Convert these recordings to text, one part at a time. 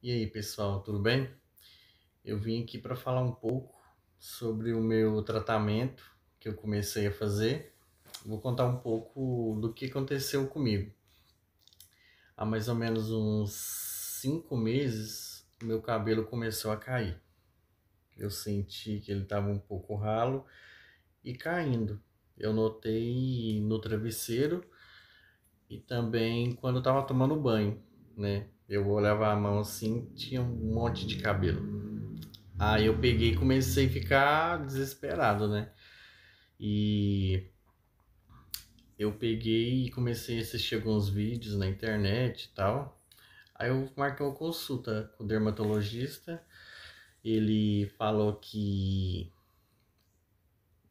E aí, pessoal, tudo bem? Eu vim aqui para falar um pouco sobre o meu tratamento que eu comecei a fazer. Vou contar um pouco do que aconteceu comigo. Há mais ou menos uns cinco meses, meu cabelo começou a cair. Eu senti que ele estava um pouco ralo e caindo. Eu notei no travesseiro e também quando eu estava tomando banho, né? Eu olhava a mão assim, tinha um monte de cabelo. Aí eu peguei e comecei a ficar desesperado, né? E eu peguei e comecei a assistir alguns vídeos na internet e tal. Aí eu marquei uma consulta com o dermatologista. Ele falou que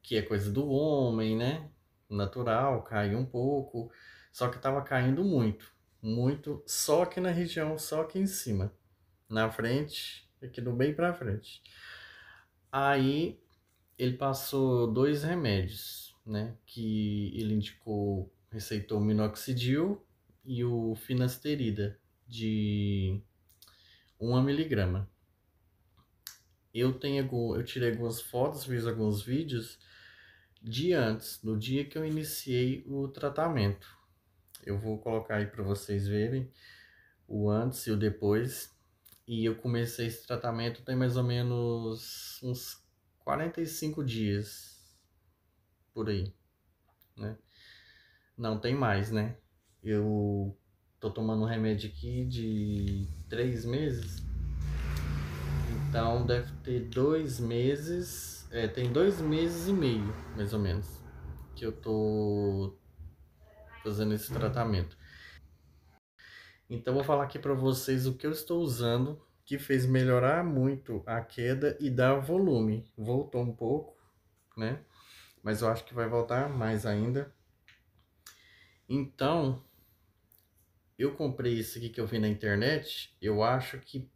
que é coisa do homem, né? Natural, caiu um pouco, só que tava caindo muito muito só aqui na região, só aqui em cima, na frente, aqui do bem para frente. Aí ele passou dois remédios, né? Que ele indicou, receitou o minoxidil e o finasterida de 1 miligrama. Eu tenho eu tirei algumas fotos, fiz alguns vídeos de antes, no dia que eu iniciei o tratamento eu vou colocar aí para vocês verem o antes e o depois. E eu comecei esse tratamento tem mais ou menos uns 45 dias por aí, né? Não tem mais, né? Eu tô tomando um remédio aqui de três meses. Então deve ter dois meses. É, tem dois meses e meio, mais ou menos. Que eu tô fazendo esse tratamento. Então vou falar aqui para vocês o que eu estou usando que fez melhorar muito a queda e dar volume. Voltou um pouco, né? Mas eu acho que vai voltar mais ainda. Então, eu comprei isso aqui que eu vi na internet, eu acho que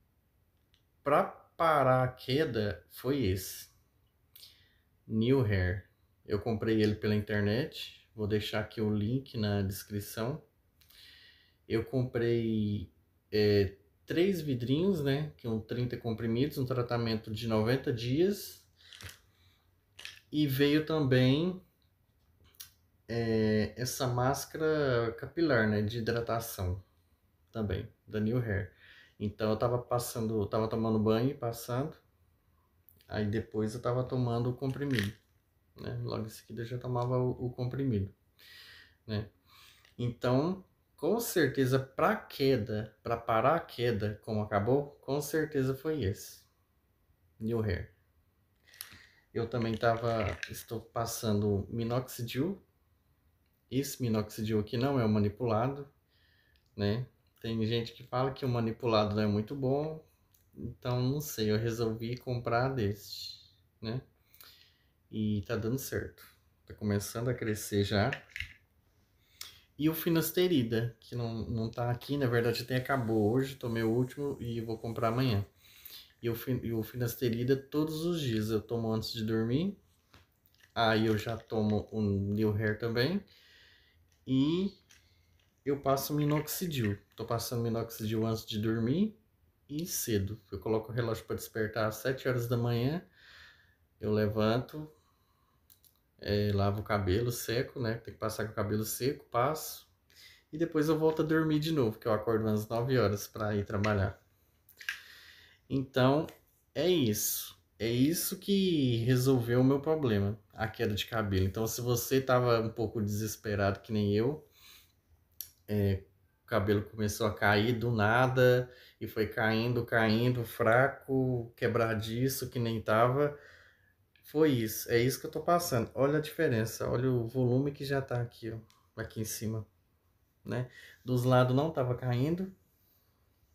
para parar a queda foi esse. New Hair. Eu comprei ele pela internet, Vou deixar aqui o link na descrição. Eu comprei é, três vidrinhos, né? Que são 30 comprimidos, um tratamento de 90 dias. E veio também é, essa máscara capilar, né? De hidratação também, da New Hair. Então eu tava passando, eu tava tomando banho e passando. Aí depois eu tava tomando o comprimido. Né? Logo em seguida já tomava o, o comprimido. Né? Então, com certeza, para queda, para parar a queda, como acabou, com certeza foi esse. New Hair. Eu também tava, estou passando minoxidil. Esse minoxidil aqui não é o manipulado, né? Tem gente que fala que o manipulado não é muito bom, então não sei, eu resolvi comprar deste, né? E tá dando certo. Tá começando a crescer já. E o Finasterida, que não, não tá aqui, na verdade até acabou hoje, tomei o último e vou comprar amanhã. E o, e o Finasterida todos os dias eu tomo antes de dormir. Aí eu já tomo o New Hair também. E eu passo minoxidil. Tô passando minoxidil antes de dormir e cedo. Eu coloco o relógio para despertar às 7 horas da manhã. Eu levanto, é, lavo o cabelo seco, né? Tem que passar com o cabelo seco, passo. E depois eu volto a dormir de novo, que eu acordo umas 9 horas para ir trabalhar. Então, é isso. É isso que resolveu o meu problema, a queda de cabelo. Então, se você tava um pouco desesperado, que nem eu, é, o cabelo começou a cair do nada e foi caindo, caindo, fraco, quebradiço, que nem tava foi isso, é isso que eu tô passando. Olha a diferença, olha o volume que já tá aqui, ó, aqui em cima, né? Dos lados não tava caindo,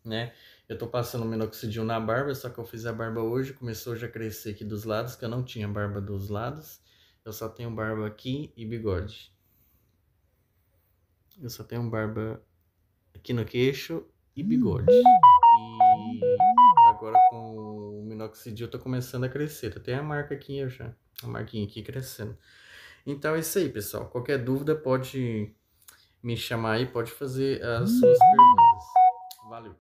né? Eu tô passando minoxidil na barba, só que eu fiz a barba hoje, começou já a crescer aqui dos lados, que eu não tinha barba dos lados. Eu só tenho barba aqui e bigode. Eu só tenho barba aqui no queixo e bigode. E agora com só que começando a crescer. Tá até a marca aqui já. A marquinha aqui crescendo. Então é isso aí, pessoal. Qualquer dúvida pode me chamar aí, pode fazer as suas perguntas. Valeu.